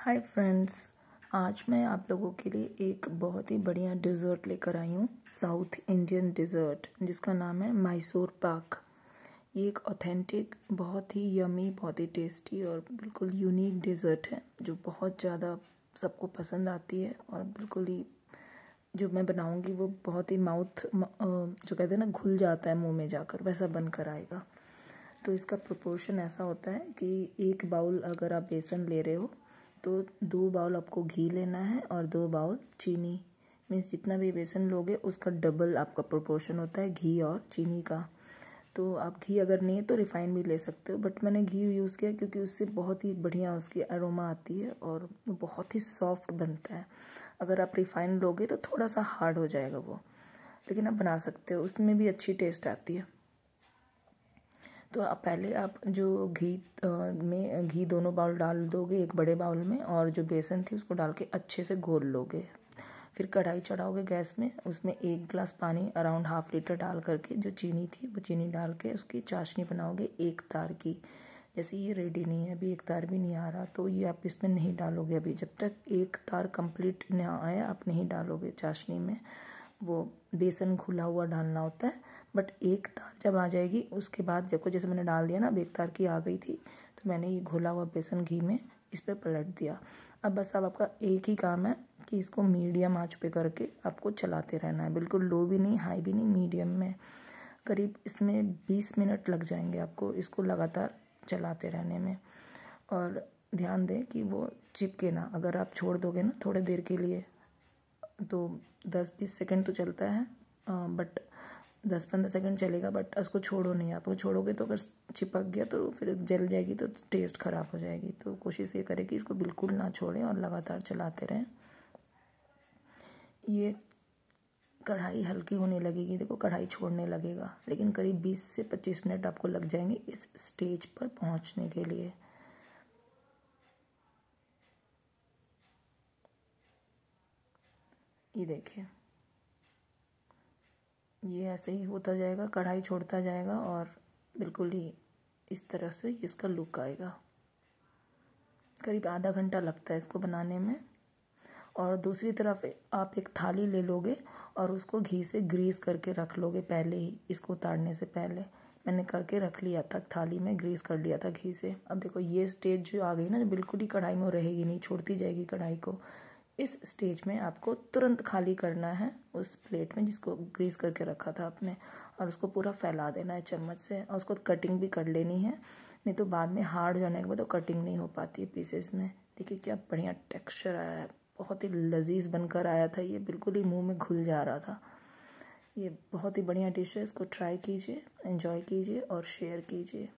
hi friends आज मैं आप लोगों के लिए एक बहुत ही बढ़िया डिज़र्ट लेकर आई हूँ साउथ इंडियन डिज़र्ट जिसका नाम है मैसूर पाक ये एक ऑथेंटिक बहुत ही यमी बहुत ही टेस्टी और बिल्कुल यूनिक डिज़र्ट है जो बहुत ज़्यादा सबको पसंद आती है और बिल्कुल ही जो मैं बनाऊँगी वो बहुत ही माउथ जो कहते हैं ना घुल जाता है मुँह में जाकर वैसा बनकर आएगा तो इसका प्रोपोर्शन ऐसा होता है कि एक बाउल अगर आप बेसन ले रहे हो तो दो बाउल आपको घी लेना है और दो बाउल चीनी मीन्स जितना भी बेसन लोगे उसका डबल आपका प्रोपोर्शन होता है घी और चीनी का तो आप घी अगर नहीं है तो रिफाइन भी ले सकते हो बट मैंने घी यूज़ किया क्योंकि उससे बहुत ही बढ़िया उसकी अरोमा आती है और बहुत ही सॉफ्ट बनता है अगर आप रिफाइन लोगे तो थोड़ा सा हार्ड हो जाएगा वो लेकिन आप बना सकते हो उसमें भी अच्छी टेस्ट आती है तो आप पहले आप जो घी में घी दोनों बाउल डाल दोगे एक बड़े बाउल में और जो बेसन थी उसको डाल के अच्छे से घोल लोगे फिर कढ़ाई चढ़ाओगे गैस में उसमें एक गिलास पानी अराउंड हाफ लीटर डाल करके जो चीनी थी वो चीनी डाल के उसकी चाशनी बनाओगे एक तार की जैसे ये रेडी नहीं है अभी एक तार भी नहीं आ रहा तो ये आप इसमें नहीं डालोगे अभी जब तक एक तार कंप्लीट ना आए आप नहीं डालोगे चाशनी में वो बेसन घुला हुआ डालना होता है बट एक तार जब आ जाएगी उसके बाद देखो जैसे मैंने डाल दिया ना अब एक तार की आ गई थी तो मैंने ये घुला हुआ बेसन घी में इस पर पलट दिया अब बस अब आपका एक ही काम है कि इसको मीडियम आँच पे करके आपको चलाते रहना है बिल्कुल लो भी नहीं हाई भी नहीं मीडियम में करीब इसमें बीस मिनट लग जाएंगे आपको इसको लगातार चलाते रहने में और ध्यान दें कि वो चिपके ना अगर आप छोड़ दोगे ना थोड़े देर के लिए तो दस बीस सेकंड तो चलता है बट दस पंद्रह सेकंड चलेगा बट उसको छोड़ो नहीं आप छोड़ोगे तो अगर चिपक गया तो फिर जल जाएगी तो टेस्ट ख़राब हो जाएगी तो कोशिश ये करें कि इसको बिल्कुल ना छोड़ें और लगातार चलाते रहें ये कढ़ाई हल्की होने लगेगी देखो कढ़ाई छोड़ने लगेगा लेकिन करीब बीस से पच्चीस मिनट आपको लग जाएंगे इस स्टेज पर पहुंचने के लिए ये देखिए ये ऐसे ही होता जाएगा कढ़ाई छोड़ता जाएगा और बिल्कुल ही इस तरह से इसका लुक आएगा करीब आधा घंटा लगता है इसको बनाने में और दूसरी तरफ आप एक थाली ले लोगे और उसको घी से ग्रीस करके रख लोगे पहले ही इसको उतारने से पहले मैंने करके रख लिया था थाली में ग्रीस कर लिया था घी से अब देखो ये स्टेज जो आ गई ना बिल्कुल ही कढ़ाई में रहेगी नहीं छोड़ती जाएगी कढ़ाई को इस स्टेज में आपको तुरंत खाली करना है उस प्लेट में जिसको ग्रीस करके रखा था आपने और उसको पूरा फैला देना है चम्मच से और उसको कटिंग भी कर लेनी है नहीं तो बाद में हार्ड जाने के बाद वो कटिंग नहीं हो पाती है पीसेस में देखिए क्या बढ़िया टेक्सचर आया है बहुत ही लजीज बनकर आया था ये बिल्कुल ही मुँह में घुल जा रहा था ये बहुत ही बढ़िया डिश है इसको ट्राई कीजिए इन्जॉय कीजिए और शेयर कीजिए